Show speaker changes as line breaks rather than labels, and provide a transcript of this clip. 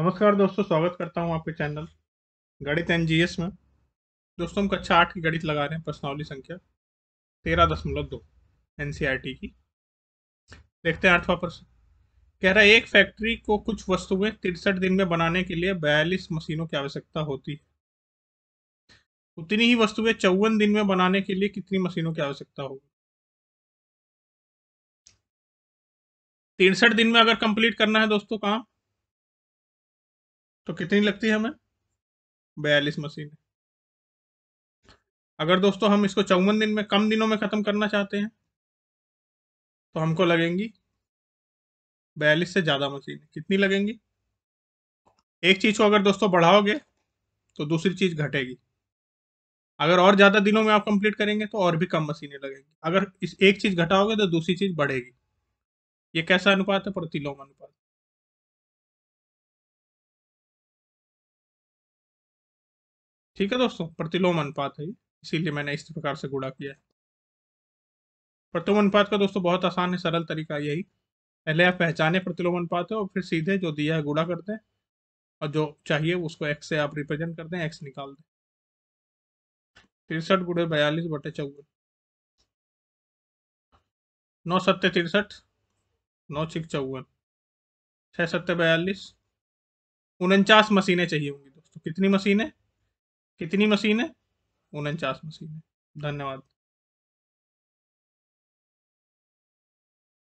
नमस्कार दोस्तों स्वागत करता हूं आपके चैनल गणित एन में दोस्तों हम कक्षा आठ की गणित लगा रहे हैं प्रश्नावली संख्या तेरह दशमलव दो एन e की देखते हैं आठवां प्रश्न कह रहा है एक फैक्ट्री को कुछ वस्तुएं तिरसठ दिन में बनाने के लिए बयालीस मशीनों की आवश्यकता होती है उतनी ही वस्तुएं चौवन दिन में बनाने के लिए कितनी मशीनों की आवश्यकता होगी तिरसठ दिन में अगर कंप्लीट करना है दोस्तों काम
तो कितनी लगती है हमें बयालीस मशीन
अगर दोस्तों हम इसको चौवन दिन में कम दिनों में ख़त्म करना चाहते हैं तो हमको लगेंगी बयालीस से ज़्यादा मशीन कितनी लगेंगी एक चीज़ को अगर दोस्तों बढ़ाओगे तो दूसरी चीज़ घटेगी अगर और ज़्यादा दिनों में आप कंप्लीट करेंगे तो और भी कम मशीनें लगेंगी अगर इस एक चीज़ घटाओगे तो दूसरी चीज़ बढ़ेगी ये कैसा अनुपात है प्रतिलोम अनुपात ठीक है दोस्तों प्रतिलोम अनुपात है इसीलिए मैंने इस प्रकार से गुड़ा किया है प्रतिलोम अनुपात का दोस्तों बहुत आसान है सरल तरीका यही पहले आप पहचाने प्रतिलोम अनुपात है और फिर सीधे जो दिया है गुड़ा करते हैं और जो चाहिए उसको एक्स से आप रिप्रेजेंट करते हैं एक्स निकाल दें तिरसठ गुड़े बयालीस बटे चौवन नौ सत्य तिरसठ नौ छिक चौवन छः सत्य बयालीस उनचास मशीनें चाहिए होंगी दोस्तों कितनी मशीनें कितनी मशीन
है उनचास मशीन है धन्यवाद